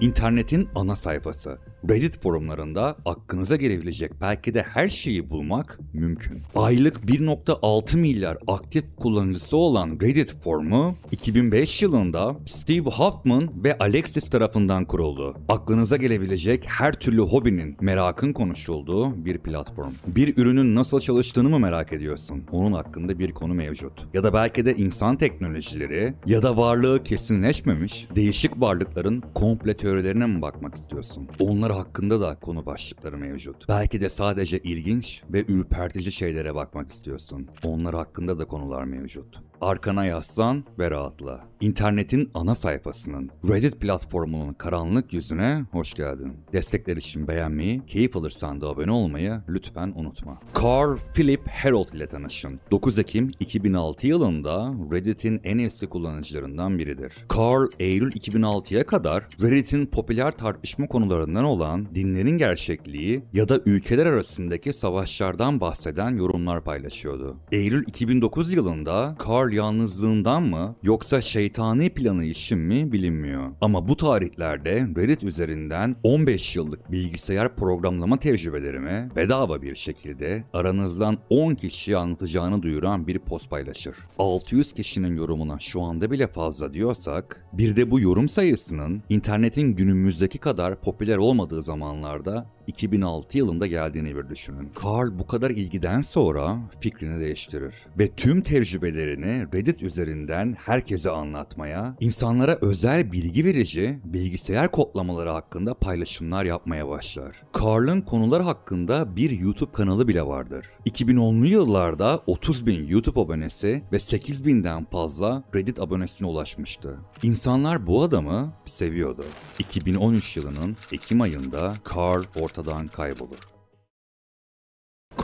İnternetin ana sayfası. Reddit forumlarında aklınıza gelebilecek belki de her şeyi bulmak mümkün. Aylık 1.6 milyar aktif kullanıcısı olan Reddit forumu 2005 yılında Steve Hoffman ve Alexis tarafından kuruldu. Aklınıza gelebilecek her türlü hobinin, merakın konuşulduğu bir platform. Bir ürünün nasıl çalıştığını mı merak ediyorsun? Onun hakkında bir konu mevcut. Ya da belki de insan teknolojileri ya da varlığı kesinleşmemiş değişik varlıkların komple teorilerine mi bakmak istiyorsun? Onlar hakkında da konu başlıkları mevcut. Belki de sadece ilginç ve ürpertici şeylere bakmak istiyorsun. Onlar hakkında da konular mevcut. Arkana yaslan ve rahatla. İnternetin ana sayfasının Reddit platformunun karanlık yüzüne hoş geldin. Destekler için beğenmeyi, keyif alırsan da abone olmayı lütfen unutma. Carl Philip Herold ile tanışın. 9 Ekim 2006 yılında Reddit'in en eski kullanıcılarından biridir. Carl Eylül 2006'ya kadar Reddit'in popüler tartışma konularından olan dinlerin gerçekliği ya da ülkeler arasındaki savaşlardan bahseden yorumlar paylaşıyordu. Eylül 2009 yılında Carl kadar yalnızlığından mı yoksa şeytani planı için mi bilinmiyor. Ama bu tarihlerde Reddit üzerinden 15 yıllık bilgisayar programlama tecrübelerimi bedava bir şekilde aranızdan 10 kişiye anlatacağını duyuran bir post paylaşır. 600 kişinin yorumuna şu anda bile fazla diyorsak bir de bu yorum sayısının internetin günümüzdeki kadar popüler olmadığı zamanlarda 2006 yılında geldiğini bir düşünün. Carl bu kadar ilgiden sonra fikrini değiştirir ve tüm tecrübelerini Reddit üzerinden herkese anlatmaya, insanlara özel bilgi verici bilgisayar kodlamaları hakkında paylaşımlar yapmaya başlar. Carl'ın konular hakkında bir YouTube kanalı bile vardır. 2010'lu yıllarda 30 bin YouTube abonesi ve 8 binden fazla Reddit abonesine ulaşmıştı. İnsanlar bu adamı seviyordu. 2013 yılının Ekim ayında Carl ortaya ortadan kaybolur.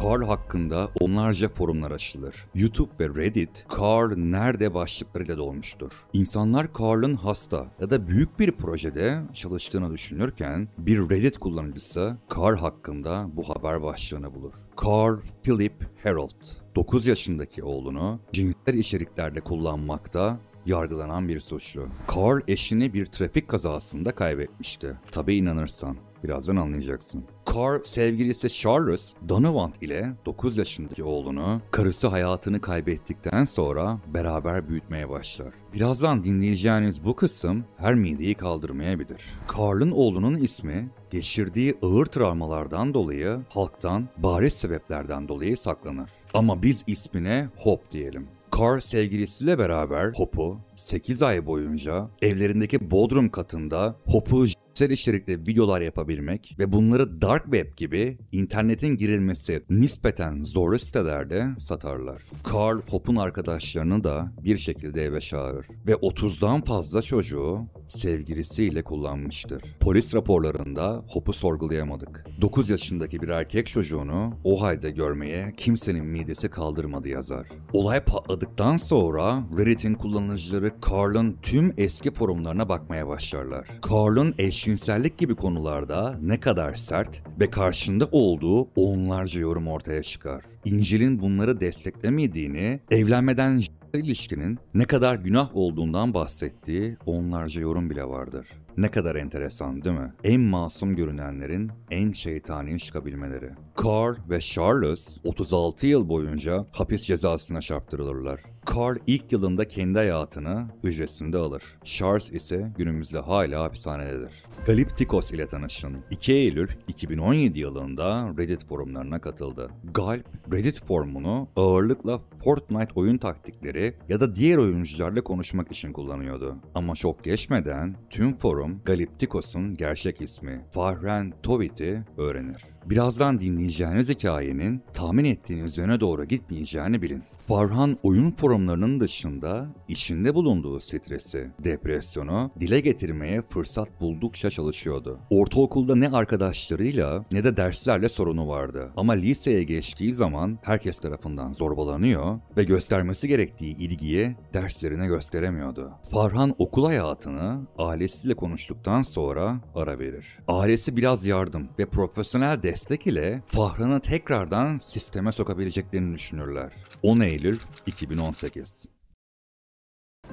Carl hakkında onlarca forumlar açılır. YouTube ve Reddit Carl nerede başlıklarıyla dolmuştur. İnsanlar Carl'ın hasta ya da büyük bir projede çalıştığını düşünürken bir Reddit kullanıcısı Carl hakkında bu haber başlığını bulur. Carl Philip Harold 9 yaşındaki oğlunu cinsel içeriklerde kullanmakta yargılanan bir suçlu. Carl eşini bir trafik kazasında kaybetmişti. Tabi inanırsan. Birazdan anlayacaksın. Carl sevgilisi Charles Donovan ile 9 yaşındaki oğlunu karısı hayatını kaybettikten sonra beraber büyütmeye başlar. Birazdan dinleyeceğiniz bu kısım her mideyi kaldırmayabilir. Carl'ın oğlunun ismi geçirdiği ağır travmalardan dolayı halktan bariz sebeplerden dolayı saklanır. Ama biz ismine Hope diyelim. Carr sevgilisiyle beraber Hop'u 8 ay boyunca evlerindeki bodrum katında Hop'u sel içerikli videolar yapabilmek ve bunları dark web gibi internetin girilmesi nispeten zorlu sitelerde satarlar. Carl Hop'un arkadaşlarını da bir şekilde eve çağırır ve 30'dan fazla çocuğu sevgilisiyle kullanmıştır. Polis raporlarında Hopu sorgulayamadık. 9 yaşındaki bir erkek çocuğunu o halde görmeye kimsenin midesi kaldırmadı yazar. Olay patladıktan sonra Reddit'in kullanıcıları Carl'ın tüm eski forumlarına bakmaya başlarlar. Carl'ın eşcinsellik gibi konularda ne kadar sert ve karşında olduğu onlarca yorum ortaya çıkar. İncil'in bunları desteklemediğini, evlenmeden ilişkinin ne kadar günah olduğundan bahsettiği onlarca yorum bile vardır. Ne kadar enteresan değil mi? En masum görünenlerin en şeytani çıkabilmeleri. Carl ve Charles 36 yıl boyunca hapis cezasına çarptırılırlar. Carl ilk yılında kendi hayatını hücresinde alır. Charles ise günümüzde hala hapishanededir. Galiptikos ile tanışın. 2 Eylül 2017 yılında Reddit forumlarına katıldı. Galp, Reddit forumunu ağırlıkla Fortnite oyun taktikleri ya da diğer oyuncularla konuşmak için kullanıyordu. Ama çok geçmeden tüm forum Forum, Galiptikos'un gerçek ismi Fahren Tovit'i öğrenir. Birazdan dinleyeceğiniz hikayenin tahmin ettiğiniz yöne doğru gitmeyeceğini bilin. Farhan oyun forumlarının dışında içinde bulunduğu stresi, depresyonu dile getirmeye fırsat buldukça çalışıyordu. Ortaokulda ne arkadaşlarıyla ne de derslerle sorunu vardı. Ama liseye geçtiği zaman herkes tarafından zorbalanıyor ve göstermesi gerektiği ilgiyi derslerine gösteremiyordu. Farhan okul hayatını ailesiyle konuştuktan sonra ara verir. Ailesi biraz yardım ve profesyonel destek ile Farhan'ı tekrardan sisteme sokabileceklerini düşünürler. O ne Eylül 2018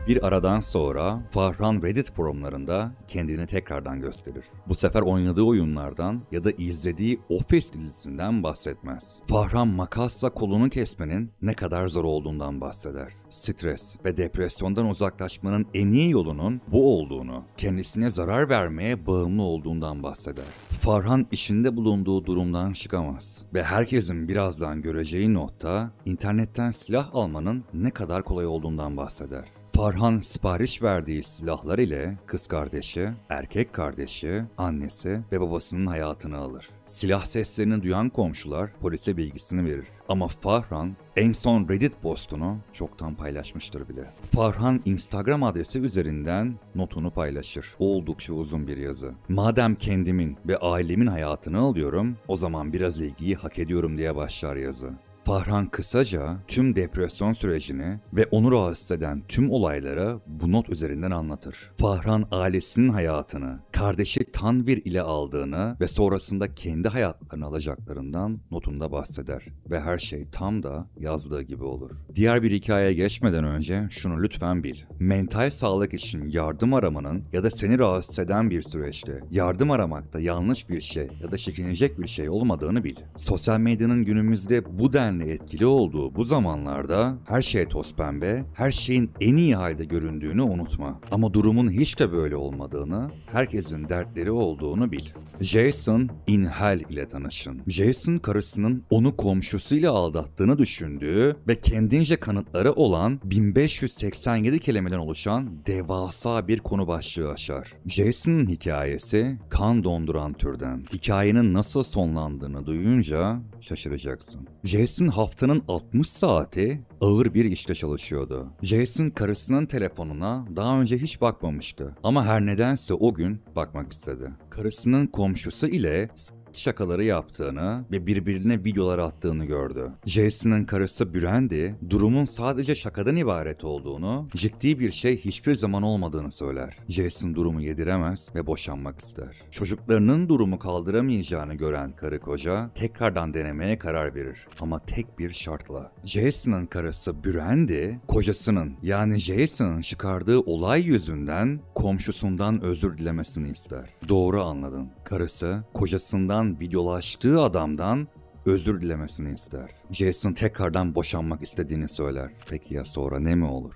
bir aradan sonra Fahran Reddit forumlarında kendini tekrardan gösterir. Bu sefer oynadığı oyunlardan ya da izlediği Office dizisinden bahsetmez. Fahran makasla kolunu kesmenin ne kadar zor olduğundan bahseder. Stres ve depresyondan uzaklaşmanın en iyi yolunun bu olduğunu, kendisine zarar vermeye bağımlı olduğundan bahseder. Farhan işinde bulunduğu durumdan çıkamaz ve herkesin birazdan göreceği nokta internetten silah almanın ne kadar kolay olduğundan bahseder. Farhan sipariş verdiği silahlar ile kız kardeşi, erkek kardeşi, annesi ve babasının hayatını alır. Silah seslerini duyan komşular polise bilgisini verir. Ama Farhan en son Reddit postunu çoktan paylaşmıştır bile. Farhan Instagram adresi üzerinden notunu paylaşır. Oldukça uzun bir yazı. Madem kendimin ve ailemin hayatını alıyorum, o zaman biraz ilgiyi hak ediyorum diye başlar yazı. Fahran kısaca tüm depresyon sürecini ve onu rahatsız eden tüm olaylara bu not üzerinden anlatır. Fahran ailesinin hayatını, kardeşi Tanvir ile aldığını ve sonrasında kendi hayatlarını alacaklarından notunda bahseder. Ve her şey tam da yazdığı gibi olur. Diğer bir hikayeye geçmeden önce şunu lütfen bil. Mental sağlık için yardım aramanın ya da seni rahatsız eden bir süreçte yardım aramakta yanlış bir şey ya da çekinecek bir şey olmadığını bil. Sosyal medyanın günümüzde bu denli denli etkili olduğu bu zamanlarda her şey toz pembe, her şeyin en iyi halde göründüğünü unutma. Ama durumun hiç de böyle olmadığını, herkesin dertleri olduğunu bil. Jason Inhal ile tanışın. Jason karısının onu komşusuyla aldattığını düşündüğü ve kendince kanıtları olan 1587 kelimeden oluşan devasa bir konu başlığı aşar. Jason'ın hikayesi kan donduran türden. Hikayenin nasıl sonlandığını duyunca şaşıracaksın. Jason Jason haftanın 60 saati ağır bir işte çalışıyordu. Jason karısının telefonuna daha önce hiç bakmamıştı. Ama her nedense o gün bakmak istedi. Karısının komşusu ile şakaları yaptığını ve birbirine videolar attığını gördü. Jason'ın karısı Brandy, durumun sadece şakadan ibaret olduğunu, ciddi bir şey hiçbir zaman olmadığını söyler. Jason durumu yediremez ve boşanmak ister. Çocuklarının durumu kaldıramayacağını gören karı koca tekrardan denemeye karar verir ama tek bir şartla. Jason'ın karısı Brandy, kocasının yani Jason'ın çıkardığı olay yüzünden komşusundan özür dilemesini ister. Doğru anladın. Karısı kocasından tarafından videolaştığı adamdan özür dilemesini ister. Jason tekrardan boşanmak istediğini söyler. Peki ya sonra ne mi olur?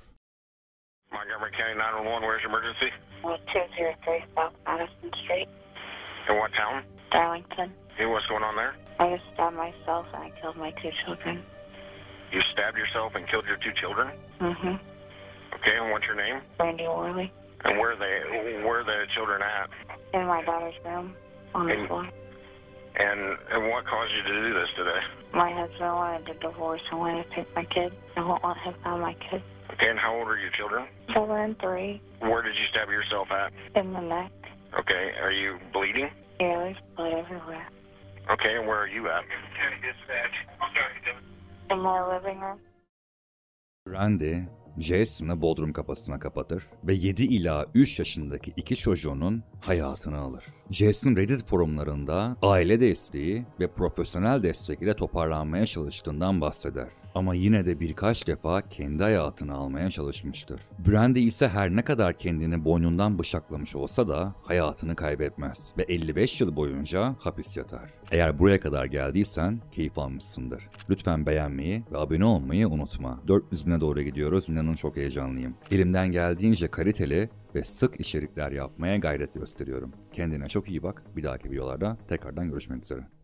Montgomery County 911, where's your emergency? 1203 South Madison Street. In what town? Darlington. Hey, what's going on there? I just stabbed myself and I killed my two children. You stabbed yourself and killed your two children? Mm-hmm. Okay, and what's your name? Brandy Worley. And where are they? Where are the children at? In my daughter's room, on the and, floor. And, and what caused you to do this today? My husband wanted a divorce and wanted to take my kids. I won't let him have my kids. Okay, and how old are your children? Seven and three. Where did you stab yourself at? In the neck. Okay, are you bleeding? Yeah, there's blood everywhere. Okay, and where are you at? In my living room. Randy Jason'ı bodrum kapısına kapatır ve 7 ila 3 yaşındaki iki çocuğunun hayatını alır. Jason Reddit forumlarında aile desteği ve profesyonel destek ile toparlanmaya çalıştığından bahseder ama yine de birkaç defa kendi hayatını almaya çalışmıştır. Brandy ise her ne kadar kendini boynundan bıçaklamış olsa da hayatını kaybetmez ve 55 yıl boyunca hapis yatar. Eğer buraya kadar geldiysen keyif almışsındır. Lütfen beğenmeyi ve abone olmayı unutma. 400 bine doğru gidiyoruz inanın çok heyecanlıyım. Elimden geldiğince kaliteli ve sık içerikler yapmaya gayret gösteriyorum. Kendine çok iyi bak. Bir dahaki videolarda tekrardan görüşmek üzere.